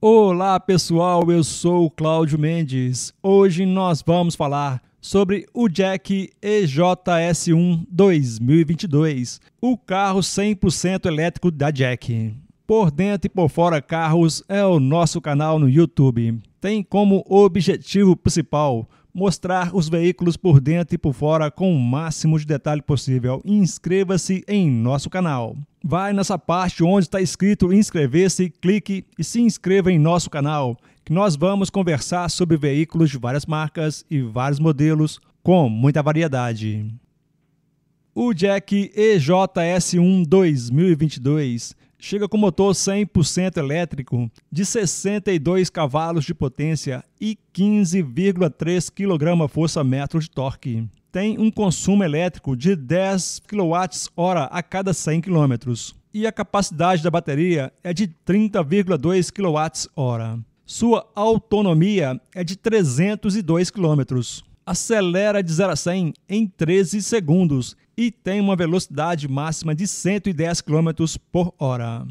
Olá pessoal, eu sou o Cláudio Mendes. Hoje nós vamos falar sobre o Jack EJS1 2022, o carro 100% elétrico da Jack. Por dentro e por fora carros é o nosso canal no YouTube. Tem como objetivo principal mostrar os veículos por dentro e por fora com o máximo de detalhe possível. Inscreva-se em nosso canal. Vai nessa parte onde está escrito inscrever-se, clique e se inscreva em nosso canal, que nós vamos conversar sobre veículos de várias marcas e vários modelos com muita variedade. O Jack EJS1 2022 chega com motor 100% elétrico de 62 cavalos de potência e 15,3 kgfm de torque. Tem um consumo elétrico de 10 kWh a cada 100 km e a capacidade da bateria é de 30,2 kWh. Sua autonomia é de 302 km acelera de 0 a 100 em 13 segundos e tem uma velocidade máxima de 110 km por hora.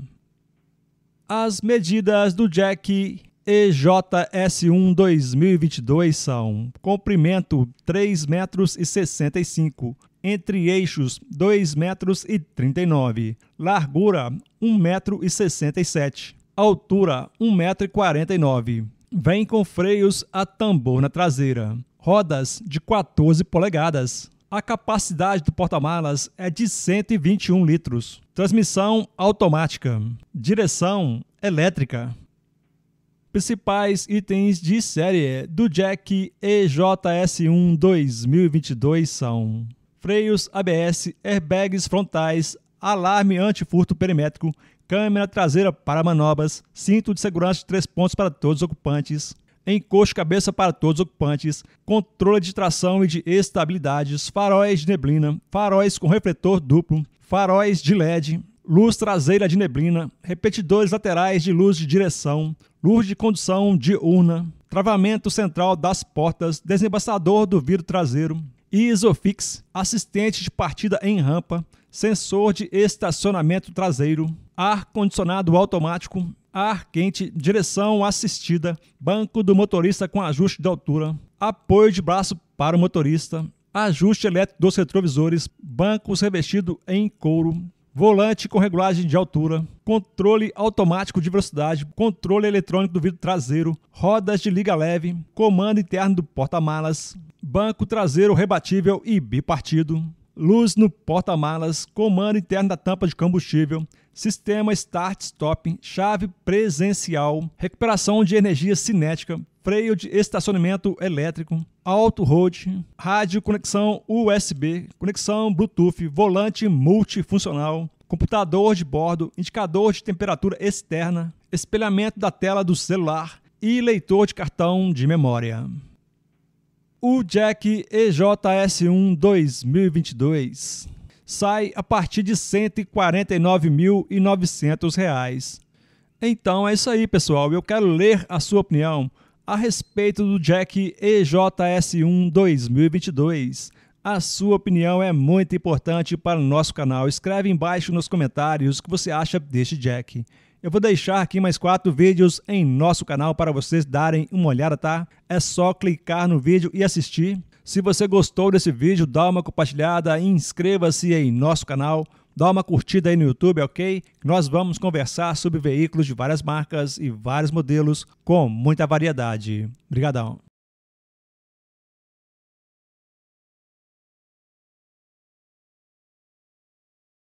As medidas do Jack EJS1 2022 são comprimento 3,65 metros, entre eixos 2,39 metros, largura 1,67 metro, altura 1,49 metro, vem com freios a tambor na traseira rodas de 14 polegadas. A capacidade do porta-malas é de 121 litros. Transmissão automática. Direção elétrica. Principais itens de série do Jack EJS1 2022 são freios ABS, airbags frontais, alarme antifurto perimétrico, câmera traseira para manobras, cinto de segurança de três pontos para todos os ocupantes, encosto cabeça para todos os ocupantes, controle de tração e de estabilidades, faróis de neblina, faróis com refletor duplo, faróis de LED, luz traseira de neblina, repetidores laterais de luz de direção, luz de condução diurna, travamento central das portas, desembaçador do vidro traseiro, Isofix, assistente de partida em rampa, sensor de estacionamento traseiro, ar-condicionado automático, ar quente, direção assistida, banco do motorista com ajuste de altura, apoio de braço para o motorista, ajuste elétrico dos retrovisores, bancos revestidos em couro, volante com regulagem de altura, controle automático de velocidade, controle eletrônico do vidro traseiro, rodas de liga leve, comando interno do porta-malas, banco traseiro rebatível e bipartido, luz no porta-malas, comando interno da tampa de combustível, sistema start-stop, chave presencial, recuperação de energia cinética, freio de estacionamento elétrico, auto road, rádio conexão USB, conexão Bluetooth, volante multifuncional, computador de bordo, indicador de temperatura externa, espelhamento da tela do celular e leitor de cartão de memória. O Jack EJS1 2022 sai a partir de R$ 149.900. Então é isso aí, pessoal. Eu quero ler a sua opinião a respeito do Jack EJS1 2022. A sua opinião é muito importante para o nosso canal. Escreve embaixo nos comentários o que você acha deste Jack. Eu vou deixar aqui mais quatro vídeos em nosso canal para vocês darem uma olhada, tá? É só clicar no vídeo e assistir. Se você gostou desse vídeo, dá uma compartilhada e inscreva-se em nosso canal. Dá uma curtida aí no YouTube, ok? Nós vamos conversar sobre veículos de várias marcas e vários modelos com muita variedade. Obrigadão.